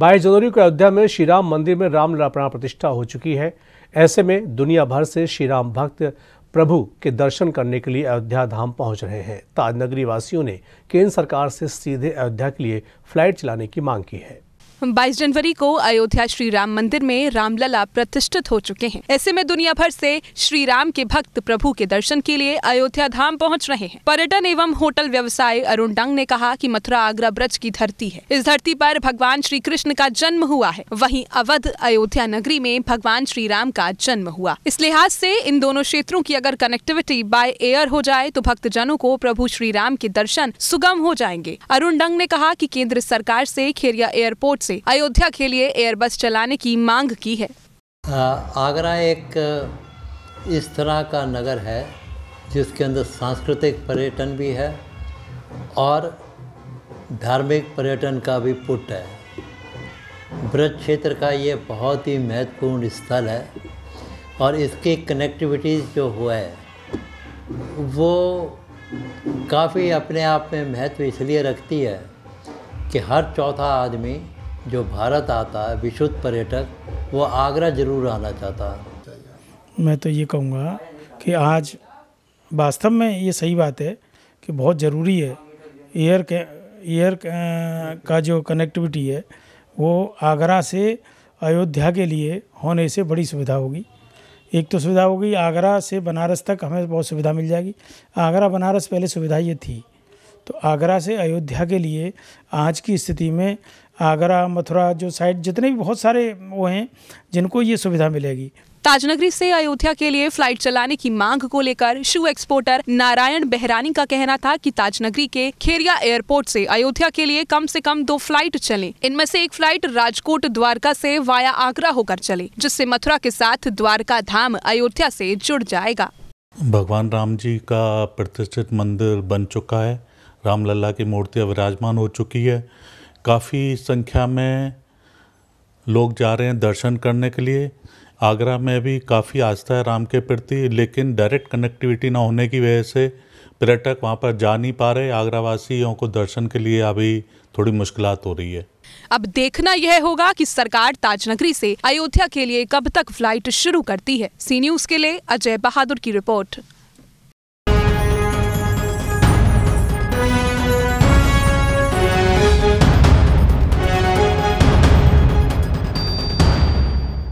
बाईस जनवरी को अयोध्या में श्री राम मंदिर में राम प्राण प्रतिष्ठा हो चुकी है ऐसे में दुनिया भर से श्री राम भक्त प्रभु के दर्शन करने के लिए अयोध्या धाम पहुंच रहे हैं ताजनगरी वासियों ने केंद्र सरकार से सीधे अयोध्या के लिए फ्लाइट चलाने की मांग की है 22 जनवरी को अयोध्या श्री राम मंदिर में रामलला प्रतिष्ठित हो चुके हैं ऐसे में दुनिया भर से श्री राम के भक्त प्रभु के दर्शन के लिए अयोध्या धाम पहुंच रहे हैं पर्यटन एवं होटल व्यवसाय अरुण डंग ने कहा कि मथुरा आगरा ब्रज की धरती है इस धरती पर भगवान श्री कृष्ण का जन्म हुआ है वही अवध अयोध्या नगरी में भगवान श्री राम का जन्म हुआ इस लिहाज से इन दोनों क्षेत्रों की अगर कनेक्टिविटी बाय एयर हो जाए तो भक्त जनों को प्रभु श्री राम के दर्शन सुगम हो जाएंगे अरुण डंग ने कहा की केंद्र सरकार ऐसी खेरिया एयरपोर्ट ऐसी से अयोध्या के लिए एयरबस चलाने की मांग की है आगरा एक इस तरह का नगर है जिसके अंदर सांस्कृतिक पर्यटन भी है और धार्मिक पर्यटन का भी पुट है ब्रज क्षेत्र का ये बहुत ही महत्वपूर्ण स्थल है और इसकी कनेक्टिविटीज़ जो हुआ है वो काफ़ी अपने आप में महत्व इसलिए रखती है कि हर चौथा आदमी जो भारत आता है विशुद्ध पर्यटक वो आगरा ज़रूर आना चाहता है मैं तो ये कहूँगा कि आज वास्तव में ये सही बात है कि बहुत ज़रूरी है एयर के एयर का जो कनेक्टिविटी है वो आगरा से अयोध्या के लिए होने से बड़ी सुविधा होगी एक तो सुविधा होगी आगरा से बनारस तक हमें बहुत सुविधा मिल जाएगी आगरा बनारस पहले सुविधा ये थी तो आगरा से अयोध्या के लिए आज की स्थिति में आगरा मथुरा जो साइड जितने भी बहुत सारे वो हैं जिनको ये सुविधा मिलेगी ताजनगरी से अयोध्या के लिए फ्लाइट चलाने की मांग को लेकर शू एक्सपोर्टर नारायण बेहरानी का कहना था कि ताजनगरी के खेरिया एयरपोर्ट से अयोध्या के लिए कम से कम दो फ्लाइट चले इनमें से एक फ्लाइट राजकोट द्वारका से वाया आगरा होकर चले जिससे मथुरा के साथ द्वारका धाम अयोध्या से जुड़ जाएगा भगवान राम जी का प्रतिष्ठित मंदिर बन चुका है रामलला की मूर्ति विराजमान हो चुकी है काफ़ी संख्या में लोग जा रहे हैं दर्शन करने के लिए आगरा में भी काफ़ी आस्था है राम के प्रति लेकिन डायरेक्ट कनेक्टिविटी ना होने की वजह से पर्यटक वहाँ पर जा नहीं पा रहे आगरा वासियों को दर्शन के लिए अभी थोड़ी मुश्किल हो रही है अब देखना यह होगा कि सरकार ताजनगरी से अयोध्या के लिए कब तक फ्लाइट शुरू करती है सी न्यूज के लिए अजय बहादुर की रिपोर्ट